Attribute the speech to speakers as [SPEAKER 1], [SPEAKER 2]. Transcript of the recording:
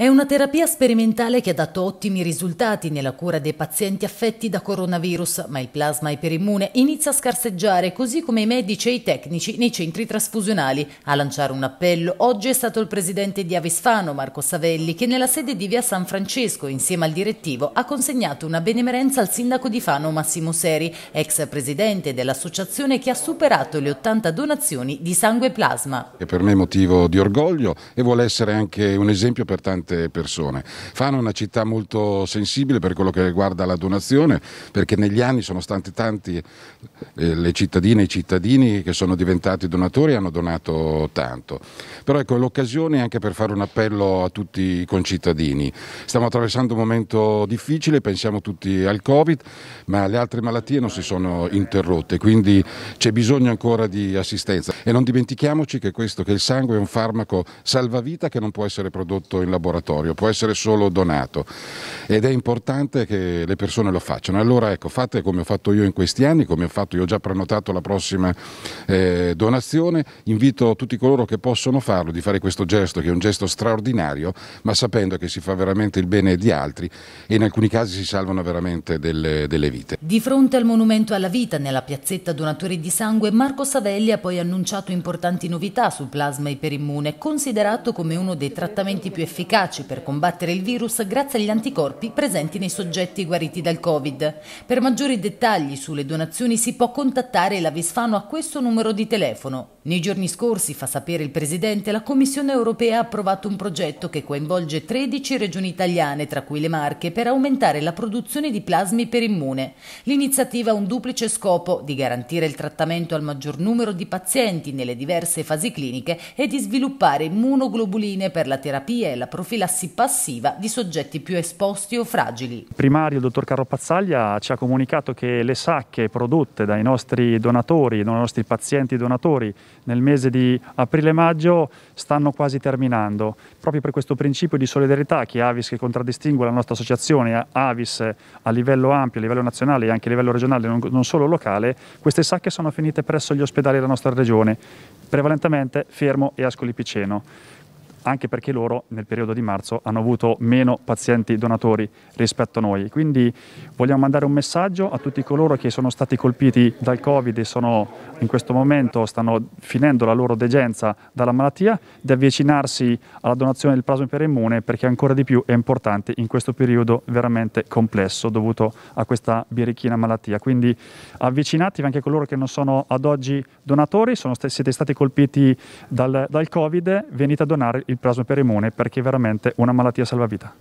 [SPEAKER 1] È una terapia sperimentale che ha dato ottimi risultati nella cura dei pazienti affetti da coronavirus, ma il plasma iperimmune inizia a scarseggiare, così come i medici e i tecnici nei centri trasfusionali. A lanciare un appello oggi è stato il presidente di Avisfano, Marco Savelli, che nella sede di via San Francesco, insieme al direttivo, ha consegnato una benemerenza al sindaco di Fano, Massimo Seri, ex presidente dell'associazione che ha superato le 80 donazioni di sangue e plasma.
[SPEAKER 2] È per me motivo di orgoglio e vuole essere anche un esempio per tanti tante persone. Fano è una città molto sensibile per quello che riguarda la donazione, perché negli anni sono stati tanti eh, le cittadine e i cittadini che sono diventati donatori e hanno donato tanto. Però ecco l'occasione anche per fare un appello a tutti i concittadini. Stiamo attraversando un momento difficile, pensiamo tutti al Covid, ma le altre malattie non si sono interrotte, quindi c'è bisogno ancora di assistenza. E non dimentichiamoci che questo, che il sangue è un farmaco salvavita che non può essere prodotto in laboratorio laboratorio, può essere solo donato ed è importante che le persone lo facciano. Allora ecco, fate come ho fatto io in questi anni, come ho fatto io ho già prenotato la prossima eh, donazione, invito tutti coloro che possono farlo di fare questo gesto che è un gesto straordinario, ma sapendo che si fa veramente il bene di altri e in alcuni casi si salvano veramente delle, delle vite.
[SPEAKER 1] Di fronte al monumento alla vita nella piazzetta Donatori di Sangue, Marco Savelli ha poi annunciato importanti novità sul plasma iperimmune, considerato come uno dei trattamenti più efficaci efficaci per combattere il virus grazie agli anticorpi presenti nei soggetti guariti dal Covid. Per maggiori dettagli sulle donazioni si può contattare la Visfano a questo numero di telefono. Nei giorni scorsi, fa sapere il Presidente, la Commissione europea ha approvato un progetto che coinvolge 13 regioni italiane, tra cui le Marche, per aumentare la produzione di plasmi per immune. L'iniziativa ha un duplice scopo di garantire il trattamento al maggior numero di pazienti nelle diverse fasi cliniche e di sviluppare immunoglobuline per la terapia e la professione profilassi passiva di soggetti più esposti o fragili.
[SPEAKER 3] Primario, il dottor Carlo Pazzaglia ci ha comunicato che le sacche prodotte dai nostri donatori, dai nostri pazienti donatori nel mese di aprile-maggio stanno quasi terminando. Proprio per questo principio di solidarietà che Avis, che contraddistingue la nostra associazione Avis a livello ampio, a livello nazionale e anche a livello regionale, non solo locale, queste sacche sono finite presso gli ospedali della nostra regione, prevalentemente Fermo e Ascoli Piceno anche perché loro nel periodo di marzo hanno avuto meno pazienti donatori rispetto a noi. Quindi vogliamo mandare un messaggio a tutti coloro che sono stati colpiti dal Covid e sono in questo momento stanno finendo la loro degenza dalla malattia, di avvicinarsi alla donazione del plasma iperimmune perché ancora di più è importante in questo periodo veramente complesso dovuto a questa birichina malattia. Quindi avvicinatevi anche coloro che non sono ad oggi donatori, sono, siete stati colpiti dal, dal Covid, venite a donare il plasma per immune perché è veramente una malattia salvavita.